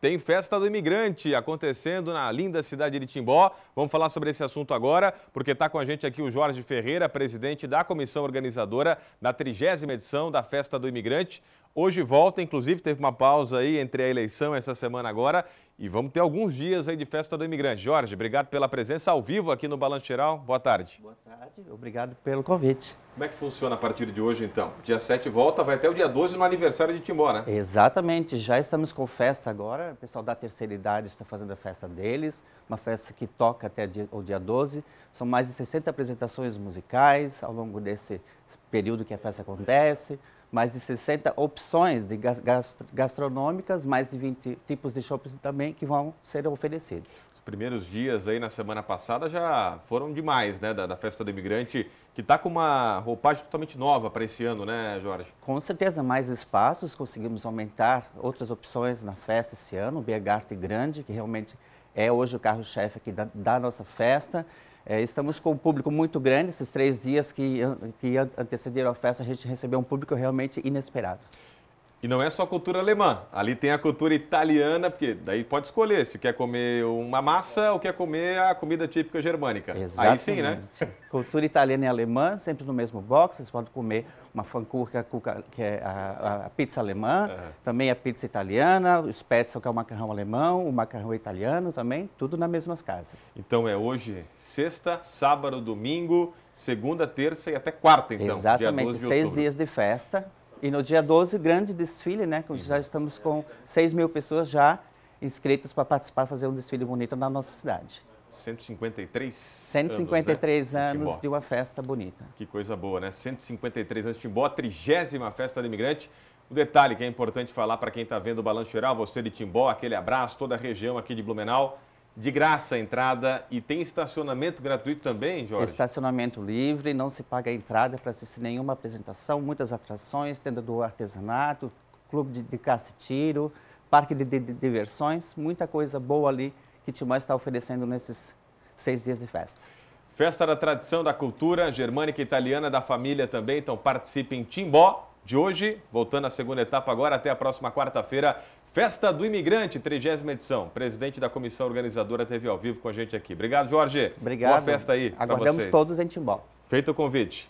Tem festa do imigrante acontecendo na linda cidade de Timbó. Vamos falar sobre esse assunto agora, porque está com a gente aqui o Jorge Ferreira, presidente da comissão organizadora da trigésima edição da festa do imigrante. Hoje volta, inclusive teve uma pausa aí entre a eleição essa semana agora e vamos ter alguns dias aí de festa do imigrante. Jorge, obrigado pela presença ao vivo aqui no Balanço Geral. Boa tarde. Boa tarde, obrigado pelo convite. Como é que funciona a partir de hoje então? Dia 7 volta, vai até o dia 12 no aniversário de Timbó, né? Exatamente, já estamos com festa agora. O pessoal da terceira idade está fazendo a festa deles, uma festa que toca até o dia 12. São mais de 60 apresentações musicais ao longo desse período que a festa acontece mais de 60 opções de gastronômicas, mais de 20 tipos de shoppings também que vão ser oferecidos. Os primeiros dias aí na semana passada já foram demais, né? Da, da festa do imigrante, que está com uma roupagem totalmente nova para esse ano, né, Jorge? Com certeza, mais espaços, conseguimos aumentar outras opções na festa esse ano, o Biagarte Grande, que realmente é hoje o carro-chefe aqui da, da, nossa festa. É, estamos com um público muito grande. Esses três dias que, que antecederam a festa, a gente recebeu um público realmente inesperado. E não é só cultura alemã. Ali tem a cultura italiana, porque daí pode escolher se quer comer uma massa ou quer comer a comida típica germânica. Exatamente. Aí sim, né? Cultura italiana e alemã, sempre no mesmo box. Vocês podem comer uma fancuca, que é a, a pizza alemã, uhum. também a pizza italiana, o spätzle, que é o macarrão alemão, o macarrão italiano também, tudo nas mesmas casas. Então é hoje sexta, sábado, domingo, segunda, terça e até quarta, então. Exatamente, seis dias de festa e no dia 12, grande desfile, né? Que já estamos com 6 mil pessoas já inscritas para participar, fazer um desfile bonito na nossa cidade. 153 153 anos, né? anos de, de uma festa bonita. Que coisa boa, né? 153 anos de Timbó, a trigésima festa do imigrante. O um detalhe que é importante falar para quem está vendo o Balanço Geral, você de Timbó, aquele abraço, toda a região aqui de Blumenau de graça a entrada e tem estacionamento gratuito também, Jorge? Estacionamento livre, não se paga a entrada é para assistir nenhuma apresentação, muitas atrações, tenda do artesanato, clube de, de caça e tiro, parque de, de, de, diversões, muita coisa boa ali que Timó está oferecendo nesses seis dias de festa. Festa da tradição, da cultura germânica e italiana da família também, então participe em Timbó, de hoje. Voltando à segunda etapa agora, até a próxima quarta-feira. Festa do Imigrante, 30 edição. Presidente da comissão organizadora teve ao vivo com a gente aqui. Obrigado, Jorge. Obrigado. Boa festa aí. Aguardamos todos em Timbó. Feito o convite.